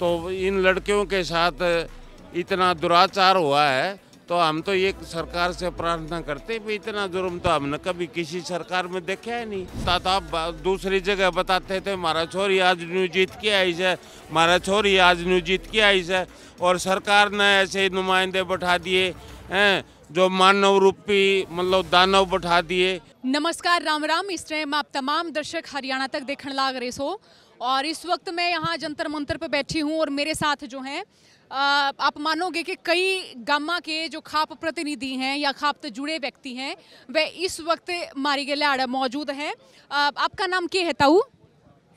तो इन लड़कियों के साथ इतना दुराचार हुआ है तो हम तो ये सरकार से प्रार्थना करते भी इतना जुर्म तो हमने कभी किसी सरकार में देखा है नहीं ताता दूसरी जगह बताते थे हमारा छोरी आज न्यू जीत के आई है हमारा छोरी आज न्यू जीत के आई है और सरकार ने ऐसे नुमाइंदे बैठा दिए हैं जो मानव रूपी मतलब दानव बैठा दिए नमस्कार राम राम इस टाइम आप तमाम दर्शक हरियाणा तक देखने लाग रहे सो और इस वक्त मैं यहाँ जंतर मंतर पर बैठी हूँ और मेरे साथ जो हैं आप मानोगे कि कई गामा के जो खाप प्रतिनिधि हैं या खाप से जुड़े व्यक्ति हैं वे इस वक्त मारी गले आड़ मौजूद हैं आपका नाम क्या है ताऊ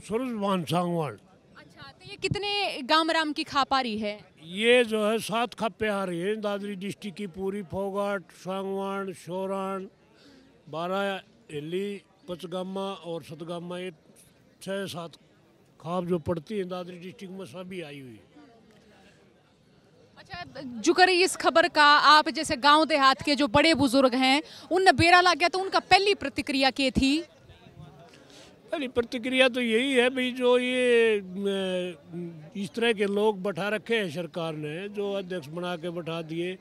सूरजमान सांगवान अच्छा तो ये कितने गाम राम की खाप आ रही है ये जो है सात खापे आ रही है दादरी डिस्ट्रिक्ट की पूरी फोगाट सांगवान शोरान बारह हिली पचगामा और सतगामा ये छः सात खाब जो पड़ती है दादरी डिस्ट्रिक्ट में सभी आई हुई अच्छा जुकर इस खबर का आप जैसे गांव देहात के जो बड़े बुजुर्ग हैं उन बेरा लग गया तो उनका पहली प्रतिक्रिया क्या थी पहली प्रतिक्रिया तो यही है भाई जो ये इस तरह के लोग बैठा रखे हैं सरकार ने जो अध्यक्ष बना के बैठा दिए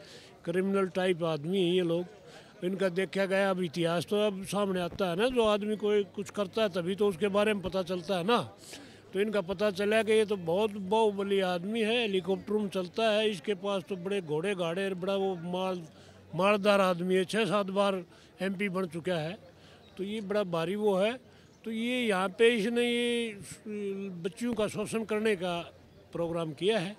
क्रिमिनल टाइप आदमी है ये लोग इनका देखा गया अब इतिहास तो अब सामने आता है ना जो आदमी कोई कुछ करता है तभी तो उसके बारे में पता चलता है ना तो इनका पता चला कि ये तो बहुत बाहुबली आदमी है हेलीकॉप्टर में चलता है इसके पास तो बड़े घोड़े घाड़े बड़ा वो माल मालदार आदमी है छः सात बार एम बन चुका है तो ये बड़ा भारी वो है तो ये यहाँ पे इसने ये बच्चियों का शोषण करने का प्रोग्राम किया है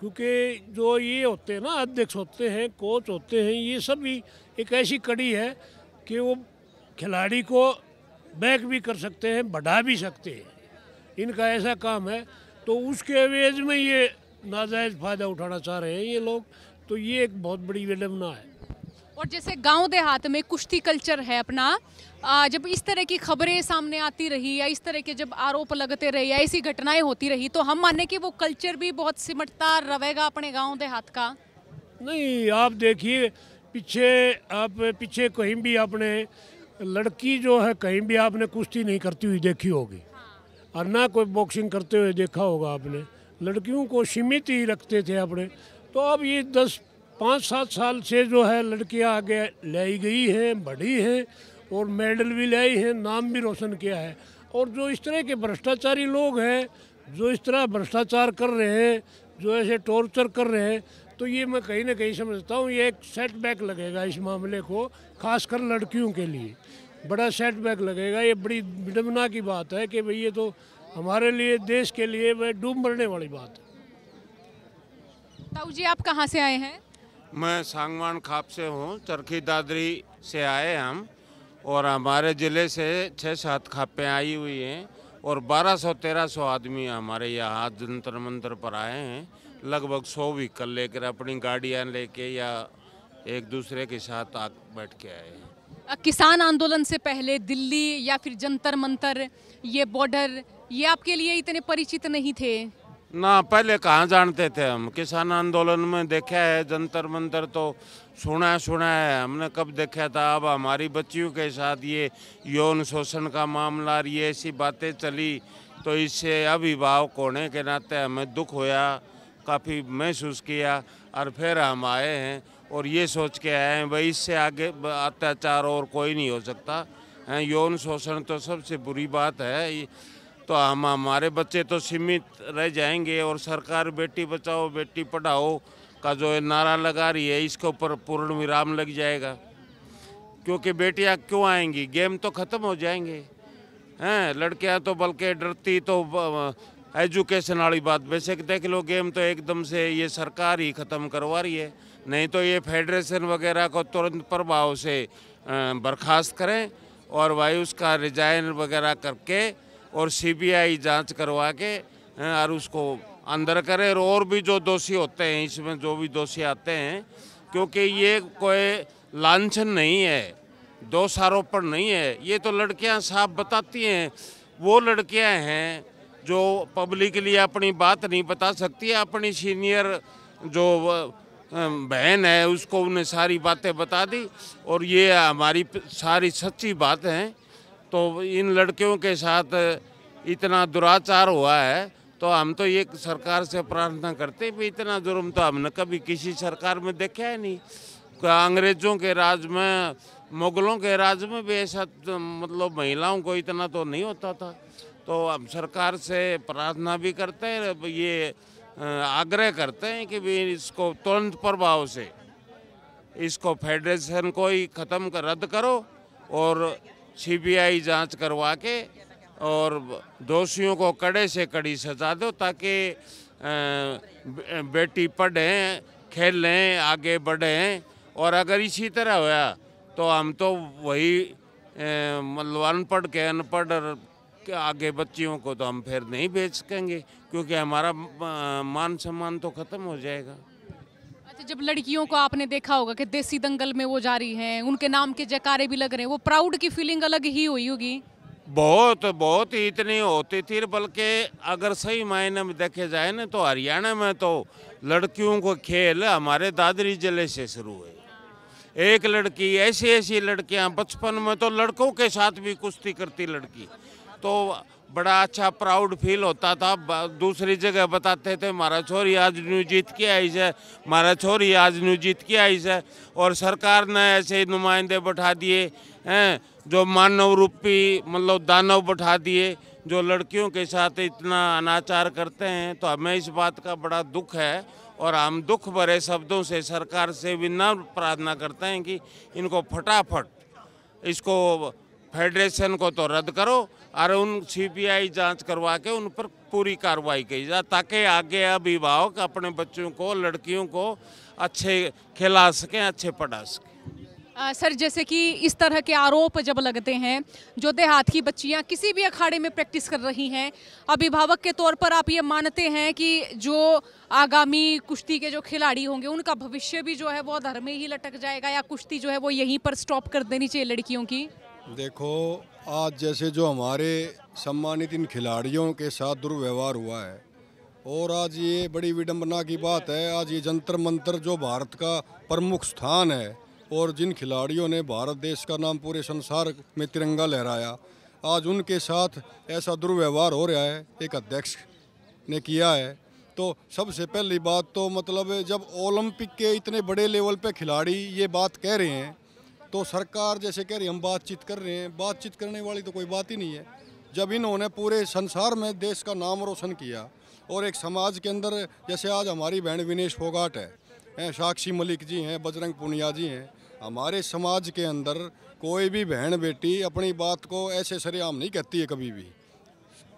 क्योंकि जो ये होते हैं ना अध्यक्ष होते हैं कोच होते हैं ये सब भी एक ऐसी कड़ी है कि वो खिलाड़ी को बैक भी कर सकते हैं बढ़ा भी सकते हैं इनका ऐसा काम है तो उसके अवेज में ये नाजायज़ फ़ायदा उठाना चाह रहे हैं ये लोग तो ये एक बहुत बड़ी विडम्बना है और जैसे गांव देहात में कुश्ती कल्चर है अपना जब इस तरह की खबरें सामने आती रही या इस तरह के जब आरोप लगते रहे या ऐसी घटनाएं होती रही तो हम माने कि वो कल्चर भी बहुत सिमटता रहेगा अपने गांव देहात का नहीं आप देखिए पीछे आप पीछे कहीं भी आपने लड़की जो है कहीं भी आपने कुश्ती नहीं करती हुई देखी होगी और ना कोई बॉक्सिंग करते हुए देखा होगा आपने लड़कियों को सीमित ही रखते थे अपने तो अब ये दस पाँच सात साल से जो है लड़कियां आगे लाई गई हैं बढ़ी हैं और मेडल भी लाई हैं नाम भी रोशन किया है और जो इस तरह के भ्रष्टाचारी लोग हैं जो इस तरह भ्रष्टाचार कर रहे हैं जो ऐसे टॉर्चर कर रहे हैं तो ये मैं कहीं ना कहीं समझता हूँ ये एक सेटबैक लगेगा इस मामले को खासकर लड़कियों के लिए बड़ा सेटबैक लगेगा ये बड़ी विडम्बना की बात है कि भाई ये तो हमारे लिए देश के लिए वह डूब मरने वाली बात है ताऊ जी आप कहाँ से आए हैं मैं सांगवान खाप से हूँ चरखी दादरी से आए हम और हमारे ज़िले से छः सात खापें आई हुई हैं और 1200-1300 आदमी हमारे यहाँ जंतर मंत्र पर आए हैं लगभग 100 व्हीकल लेकर अपनी गाड़ियाँ लेके या एक दूसरे के साथ आ बैठ के आए हैं किसान आंदोलन से पहले दिल्ली या फिर जंतर मंतर ये बॉर्डर ये आपके लिए इतने परिचित नहीं थे ना पहले कहाँ जानते थे हम किसान आंदोलन में देखा है जंतर मंतर तो सुना है सुना है हमने कब देखा था अब हमारी बच्चियों के साथ ये यौन शोषण का मामला ये ऐसी बातें चली तो इससे अभिभावक होने के नाते हमें दुख होया काफ़ी महसूस किया और फिर हम आए हैं और ये सोच के आए हैं भाई इससे आगे अत्याचार और कोई नहीं हो सकता यौन शोषण तो सबसे बुरी बात है तो हम हमारे बच्चे तो सीमित रह जाएंगे और सरकार बेटी बचाओ बेटी पढ़ाओ का जो नारा लगा रही है इसके ऊपर पूर्ण विराम लग जाएगा क्योंकि बेटियां क्यों आएंगी गेम तो ख़त्म हो जाएंगे हैं लड़कियां तो बल्कि डरती तो एजुकेशन वाली बात वैसे देख लो गेम तो एकदम से ये सरकार ही ख़त्म करवा रही है नहीं तो ये फेडरेशन वगैरह को तुरंत प्रभाव से बर्खास्त करें और भाई उसका रिजाइन वगैरह करके और सीबीआई जांच करवा के और उसको अंदर करें और भी जो दोषी होते हैं इसमें जो भी दोषी आते हैं क्योंकि ये कोई लाछन नहीं है दोषारोपण नहीं है ये तो लड़कियां साफ बताती हैं वो लड़कियां हैं जो पब्लिकली अपनी बात नहीं बता सकती अपनी सीनियर जो बहन है उसको उन्हें सारी बातें बता दी और ये हमारी सारी सच्ची बात है तो इन लड़कियों के साथ इतना दुराचार हुआ है तो हम तो ये सरकार से प्रार्थना करते भी इतना जुर्म तो हमने कभी किसी सरकार में देखा है नहीं अंग्रेजों के राज में मुगलों के राज में भी ऐसा तो मतलब महिलाओं को इतना तो नहीं होता था तो हम सरकार से प्रार्थना भी करते हैं ये आग्रह करते हैं कि भी इसको तुरंत प्रभाव से इसको फेडरेशन को ही ख़त्म कर रद्द करो और सीबीआई जांच करवा के और दोषियों को कड़े से कड़ी सजा दो ताकि बेटी पढ़ें खेलें आगे बढ़ें और अगर इसी तरह होया तो हम तो वही मतलब अनपढ़ के अनपढ़ कि आगे बच्चियों को तो हम फिर नहीं भेज सकेंगे क्योंकि हमारा मान सम्मान तो ख़त्म हो जाएगा अच्छा जब लड़कियों को आपने देखा होगा कि देसी दंगल में वो जा रही हैं उनके नाम के जयकारे भी लग रहे हैं वो प्राउड की फीलिंग अलग ही हुई होगी बहुत बहुत ही इतनी होती थी बल्कि अगर सही मायने में देखे जाए ना तो हरियाणा में तो लड़कियों को खेल हमारे दादरी जिले से शुरू हुए एक लड़की ऐसी ऐसी लड़कियां बचपन में तो लड़कों के साथ भी कुश्ती करती लड़की तो बड़ा अच्छा प्राउड फील होता था दूसरी जगह बताते थे महाराज छोरी आज न्यू जीत के आई है महाराज छोरी आज न्यू जीत के आई है और सरकार ने ऐसे नुमाइंदे बैठा दिए हैं जो मानव रूपी मतलब दानव बैठा दिए जो लड़कियों के साथ इतना अनाचार करते हैं तो हमें इस बात का बड़ा दुख है और हम दुख भरे शब्दों से सरकार से विनम्र प्रार्थना करते हैं कि इनको फटाफट इसको फेडरेशन को तो रद्द करो और उन सीपीआई जांच करवा के उन पर पूरी कार्रवाई की जाए ताकि आगे अभिभावक अपने बच्चों को लड़कियों को अच्छे खिला सकें अच्छे पढ़ा सकें आ, सर जैसे कि इस तरह के आरोप जब लगते हैं जो देहात की बच्चियां किसी भी अखाड़े में प्रैक्टिस कर रही हैं अभिभावक के तौर पर आप ये मानते हैं कि जो आगामी कुश्ती के जो खिलाड़ी होंगे उनका भविष्य भी जो है वो धर्म में ही लटक जाएगा या कुश्ती जो है वो यहीं पर स्टॉप कर देनी चाहिए लड़कियों की देखो आज जैसे जो हमारे सम्मानित इन खिलाड़ियों के साथ दुर्व्यवहार हुआ है और आज ये बड़ी विडम्बना की बात है आज ये जंतर मंतर जो भारत का प्रमुख स्थान है और जिन खिलाड़ियों ने भारत देश का नाम पूरे संसार में तिरंगा लहराया आज उनके साथ ऐसा दुर्व्यवहार हो रहा है एक अध्यक्ष ने किया है तो सबसे पहली बात तो मतलब जब ओलंपिक के इतने बड़े लेवल पे खिलाड़ी ये बात कह रहे हैं तो सरकार जैसे कह रही हम बातचीत कर रहे हैं बातचीत करने वाली तो कोई बात ही नहीं है जब इन्होंने पूरे संसार में देश का नाम रोशन किया और एक समाज के अंदर जैसे आज हमारी बहन विनेश फोगाट है हैं साक्षी मलिक जी हैं बजरंग पुनिया जी हैं हमारे समाज के अंदर कोई भी बहन बेटी अपनी बात को ऐसे सरेआम नहीं कहती है कभी भी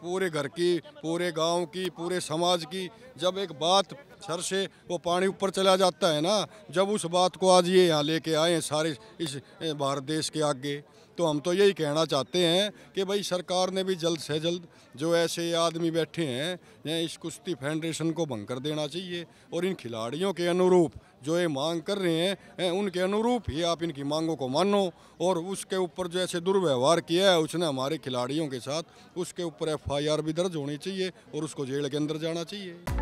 पूरे घर की पूरे गांव की पूरे समाज की जब एक बात सर से वो पानी ऊपर चला जाता है ना जब उस बात को आज ये यहाँ लेके आए हैं सारे इस भारत देश के आगे तो हम तो यही कहना चाहते हैं कि भाई सरकार ने भी जल्द से जल्द जो ऐसे आदमी बैठे हैं या इस कुश्ती फेडरेशन को भंग कर देना चाहिए और इन खिलाड़ियों के अनुरूप जो ये मांग कर रहे हैं उनके अनुरूप ही आप इनकी मांगों को मानो और उसके ऊपर जो ऐसे दुर्व्यवहार किया है उसने हमारे खिलाड़ियों के साथ उसके ऊपर एफ भी दर्ज होनी चाहिए और उसको जेल के अंदर जाना चाहिए